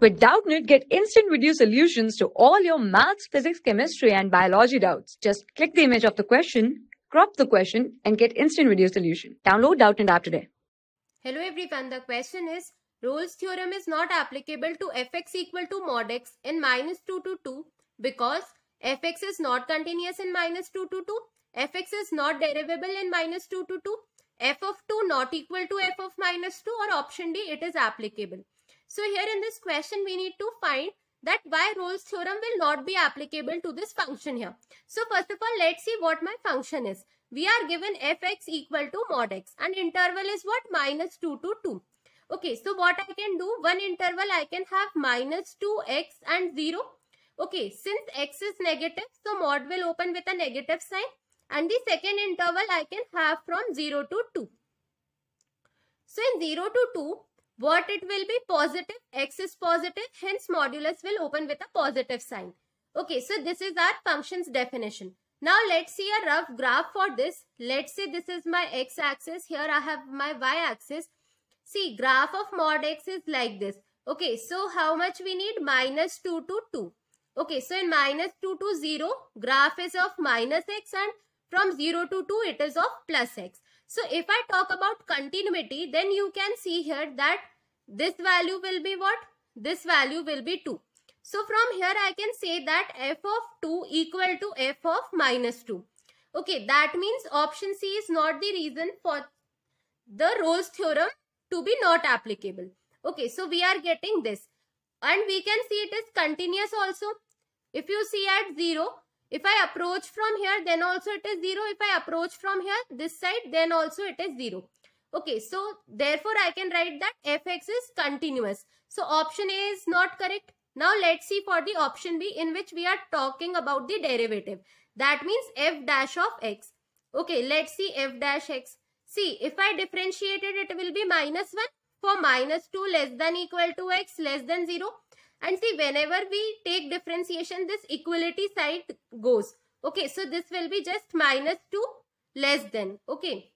With Doubtnit, get instant video solutions to all your maths, physics, chemistry, and biology doubts. Just click the image of the question, crop the question, and get instant video solution. Download Doubtnit app today. Hello everyone, the question is Rolle's theorem is not applicable to fx equal to mod x in minus 2 to 2 because fx is not continuous in minus 2 to 2, fx is not derivable in minus 2 to 2, f of 2 not equal to f of minus 2 or option D it is applicable. So here in this question, we need to find that why Rolle's theorem will not be applicable to this function here. So first of all, let's see what my function is. We are given fx equal to mod x and interval is what? Minus 2 to 2. Okay, so what I can do? One interval I can have minus 2x and 0. Okay, since x is negative, so mod will open with a negative sign. And the second interval I can have from 0 to 2. So in 0 to 2, what it will be? Positive. X is positive. Hence, modulus will open with a positive sign. Okay, so this is our function's definition. Now, let's see a rough graph for this. Let's say this is my x-axis. Here, I have my y-axis. See, graph of mod x is like this. Okay, so how much we need? Minus 2 to 2. Okay, so in minus 2 to 0, graph is of minus x and from 0 to 2, it is of plus x. So if I talk about continuity, then you can see here that this value will be what? This value will be 2. So from here I can say that f of 2 equal to f of minus 2. Okay, that means option C is not the reason for the Rolle's theorem to be not applicable. Okay, so we are getting this. And we can see it is continuous also. If you see at 0, if I approach from here, then also it is 0. If I approach from here, this side, then also it is 0. Okay, so therefore I can write that fx is continuous. So option A is not correct. Now let's see for the option B in which we are talking about the derivative. That means f dash of x. Okay, let's see f dash x. See, if I differentiate it, it will be minus 1. For minus 2 less than equal to x less than 0. And see, whenever we take differentiation, this equality side goes. Okay, so this will be just minus 2 less than. Okay.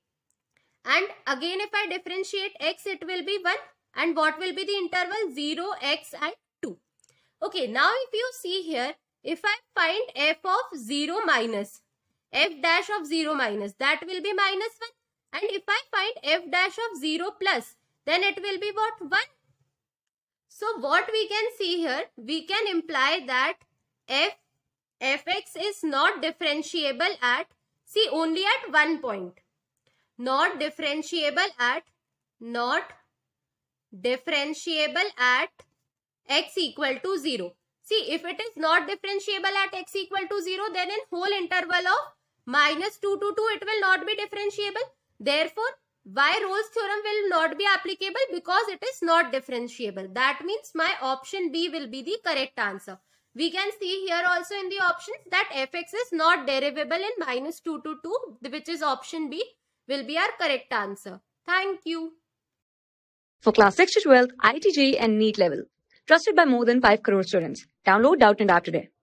And again, if I differentiate x, it will be 1. And what will be the interval? 0, x and 2. Okay, now if you see here, if I find f of 0 minus, f dash of 0 minus, that will be minus 1. And if I find f dash of 0 plus, then it will be what? 1 so what we can see here, we can imply that f fx is not differentiable at, see only at one point. Not differentiable at, not differentiable at x equal to 0. See, if it is not differentiable at x equal to 0, then in whole interval of minus 2 to 2, it will not be differentiable. Therefore, why Rolle's theorem will not be applicable? Because it is not differentiable. That means my option B will be the correct answer. We can see here also in the options that fx is not derivable in minus 2 to 2 which is option B will be our correct answer. Thank you. For class 6 to 12, ITG and NEET level. Trusted by more than 5 crore students. Download Doubt and App today.